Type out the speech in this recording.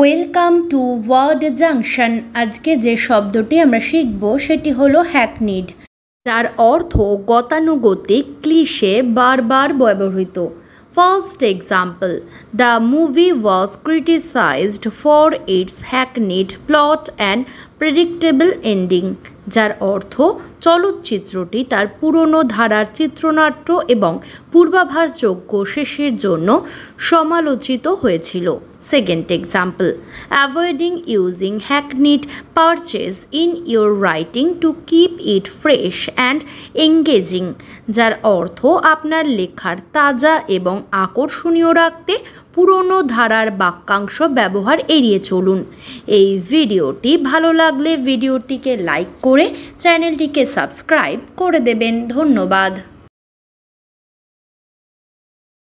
welcome to word junction আজকে যে শব্দটি আমরা শিখব সেটি হলো হ্যাকনিড যার অর্থ গতানুগতিক ক্লিশে বারবার ব্যবহৃত first example the movie was criticized for its hackneyed plot and predictable ending যার অর্থ চলচ্চিত্রটি তার পুরনো ধারার চিত্রনাট্য এবং পূর্বাভাসযোগ্য শেষের জন্য সমালোচিত হয়েছিল second example avoiding using hackneyed phrases in your writing to keep it fresh and engaging যার অর্থ আপনার লেখার তাজা এবং আকর্ষণীয় রাখতে পুরনো ধারার বাক্যাংশ ব্যবহার এড়িয়ে চলুন এই ভিডিওটি ভালো লাগলে ভিডিওটিকে লাইক করুন করে চ্যানেলটিকে সাবস্ক্রাইব করে দেবেন ধন্যবাদ